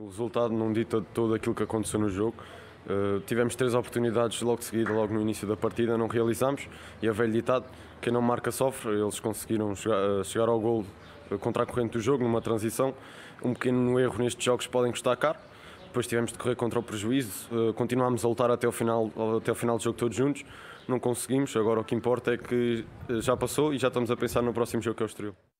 O resultado não dita todo aquilo que aconteceu no jogo. Uh, tivemos três oportunidades logo de seguida, logo no início da partida, não realizámos e a velho ditado, quem não marca sofre, eles conseguiram chegar, eh, chegar ao gol eh, contra a corrente do jogo, numa transição. Um pequeno erro nestes jogos podem custar caro. Depois tivemos de correr contra o prejuízo, uh, continuámos a lutar até o final, até o final do jogo todos juntos. Não conseguimos, agora o que importa é que já passou e já estamos a pensar no próximo jogo que é o Estoril.